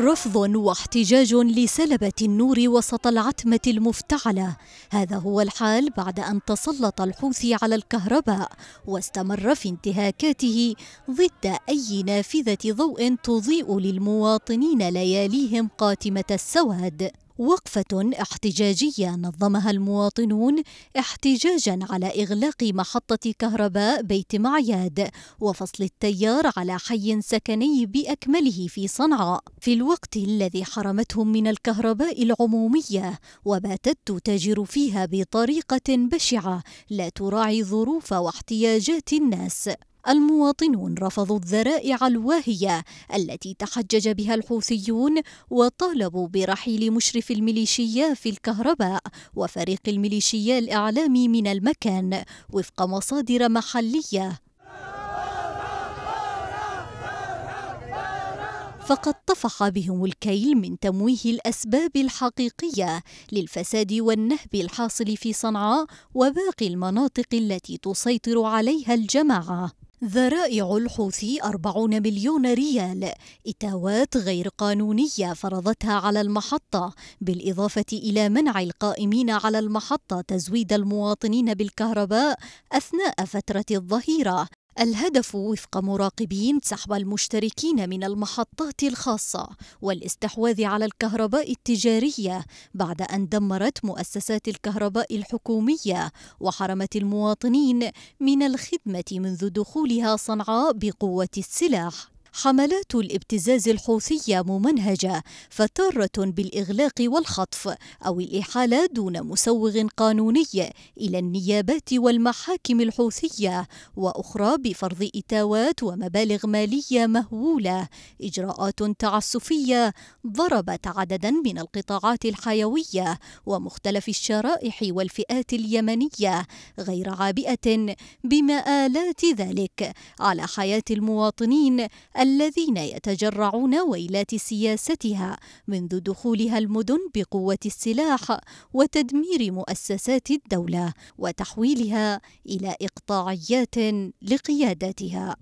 رفض واحتجاج لسلبة النور وسط العتمة المفتعلة هذا هو الحال بعد أن تسلط الحوثي على الكهرباء واستمر في انتهاكاته ضد أي نافذة ضوء تضيء للمواطنين لياليهم قاتمة السواد وقفة احتجاجية نظمها المواطنون احتجاجا على إغلاق محطة كهرباء بيت معياد وفصل التيار على حي سكني بأكمله في صنعاء في الوقت الذي حرمتهم من الكهرباء العمومية وباتت تتاجر فيها بطريقة بشعة لا تراعي ظروف واحتياجات الناس المواطنون رفضوا الذرائع الواهية التي تحجج بها الحوثيون وطالبوا برحيل مشرف الميليشيا في الكهرباء وفريق الميليشيا الإعلامي من المكان وفق مصادر محلية فقد طفح بهم الكيل من تمويه الاسباب الحقيقيه للفساد والنهب الحاصل في صنعاء وباقي المناطق التي تسيطر عليها الجماعه ذرائع الحوثي 40 مليون ريال إتاوات غير قانونية فرضتها على المحطة بالإضافة إلى منع القائمين على المحطة تزويد المواطنين بالكهرباء أثناء فترة الظهيرة الهدف وفق مراقبين سحب المشتركين من المحطات الخاصة والاستحواذ على الكهرباء التجارية بعد أن دمرت مؤسسات الكهرباء الحكومية وحرمت المواطنين من الخدمة منذ دخولها صنعاء بقوة السلاح حملات الابتزاز الحوثية ممنهجة فتارة بالإغلاق والخطف أو الإحالة دون مسوغ قانوني إلى النيابات والمحاكم الحوثية وأخرى بفرض إتاوات ومبالغ مالية مهولة إجراءات تعسفية ضربت عددا من القطاعات الحيوية ومختلف الشرائح والفئات اليمنية غير عابئة بمآلات ذلك على حياة المواطنين الذين يتجرعون ويلات سياستها منذ دخولها المدن بقوة السلاح وتدمير مؤسسات الدولة وتحويلها إلى إقطاعيات لقياداتها.